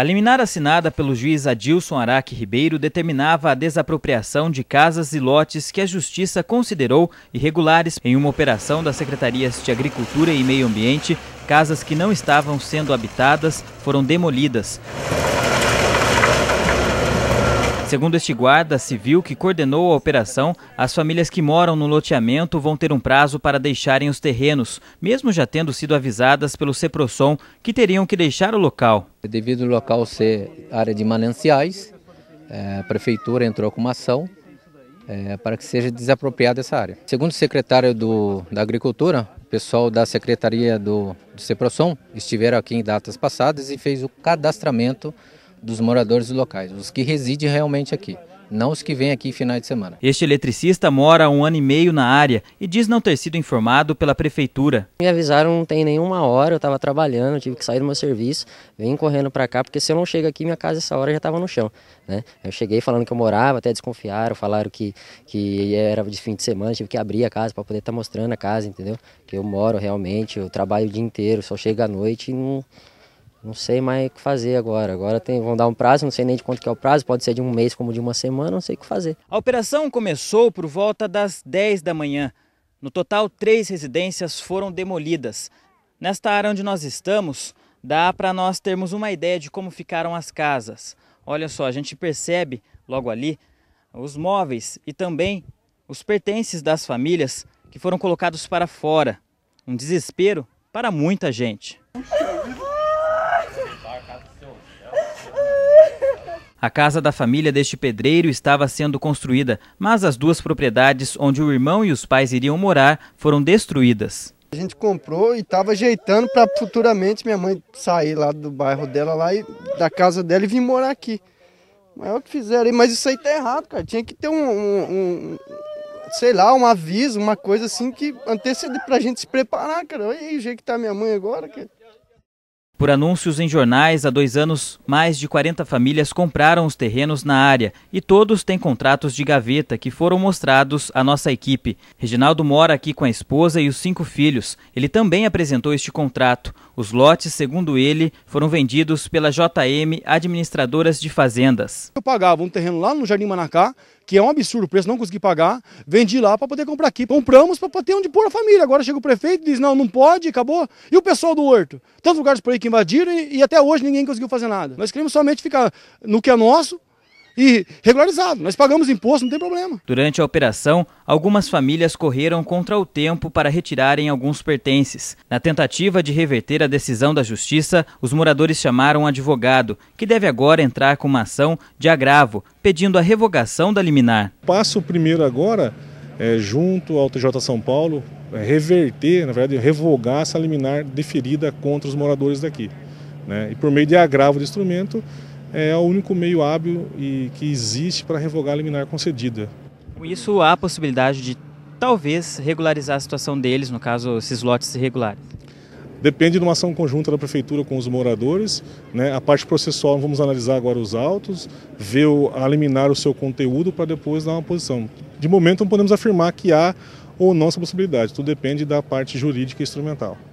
A liminar assinada pelo juiz Adilson Araque Ribeiro determinava a desapropriação de casas e lotes que a Justiça considerou irregulares em uma operação das Secretarias de Agricultura e Meio Ambiente. Casas que não estavam sendo habitadas foram demolidas. Segundo este guarda civil que coordenou a operação, as famílias que moram no loteamento vão ter um prazo para deixarem os terrenos, mesmo já tendo sido avisadas pelo CEPROSOM que teriam que deixar o local. Devido ao local ser área de mananciais, é, a prefeitura entrou com uma ação é, para que seja desapropriada essa área. Segundo o secretário do, da Agricultura, o pessoal da Secretaria do, do CEPROSOM estiveram aqui em datas passadas e fez o cadastramento dos moradores locais, os que residem realmente aqui não os que vêm aqui final de semana. Este eletricista mora há um ano e meio na área e diz não ter sido informado pela prefeitura. Me avisaram não tem nenhuma hora, eu estava trabalhando, tive que sair do meu serviço, vim correndo para cá, porque se eu não chego aqui, minha casa essa hora já estava no chão. Né? Eu cheguei falando que eu morava, até desconfiaram, falaram que, que era de fim de semana, tive que abrir a casa para poder estar tá mostrando a casa, entendeu? Que eu moro realmente, eu trabalho o dia inteiro, só chego à noite e não não sei mais o que fazer agora. Agora tem, vão dar um prazo, não sei nem de quanto que é o prazo, pode ser de um mês como de uma semana, não sei o que fazer. A operação começou por volta das 10 da manhã. No total, três residências foram demolidas. Nesta área onde nós estamos, dá para nós termos uma ideia de como ficaram as casas. Olha só, a gente percebe logo ali os móveis e também os pertences das famílias que foram colocados para fora. Um desespero para muita gente. A casa da família deste pedreiro estava sendo construída, mas as duas propriedades onde o irmão e os pais iriam morar foram destruídas. A gente comprou e estava ajeitando para futuramente minha mãe sair lá do bairro dela, lá e, da casa dela e vir morar aqui. Mas é o que fizeram, mas isso aí tá errado, cara. Tinha que ter um, um, um sei lá, um aviso, uma coisa assim que antecede para a gente se preparar, cara. Olha aí o jeito que tá minha mãe agora, cara. Por anúncios em jornais, há dois anos, mais de 40 famílias compraram os terrenos na área e todos têm contratos de gaveta que foram mostrados à nossa equipe. Reginaldo mora aqui com a esposa e os cinco filhos. Ele também apresentou este contrato. Os lotes, segundo ele, foram vendidos pela JM Administradoras de Fazendas. Eu pagava um terreno lá no Jardim Manacá, que é um absurdo o preço, não consegui pagar, vendi lá para poder comprar aqui. Compramos para ter onde pôr a família. Agora chega o prefeito e diz: não, não pode, acabou. E o pessoal do horto? Tantos lugares por aí que invadiram e, e até hoje ninguém conseguiu fazer nada. Nós queremos somente ficar no que é nosso, e regularizado. Nós pagamos imposto, não tem problema. Durante a operação, algumas famílias correram contra o tempo para retirarem alguns pertences. Na tentativa de reverter a decisão da justiça, os moradores chamaram um advogado, que deve agora entrar com uma ação de agravo, pedindo a revogação da liminar. Passo primeiro agora é, junto ao TJ São Paulo, é, reverter, na verdade, revogar essa liminar deferida contra os moradores daqui. Né? E por meio de agravo de instrumento, é o único meio hábil e que existe para revogar a liminar concedida. Com isso, há a possibilidade de talvez regularizar a situação deles, no caso, esses lotes irregulares? Depende de uma ação conjunta da prefeitura com os moradores. Né? A parte processual, vamos analisar agora os autos, ver, o, eliminar o seu conteúdo para depois dar uma posição. De momento, não podemos afirmar que há ou não essa possibilidade. Tudo depende da parte jurídica e instrumental.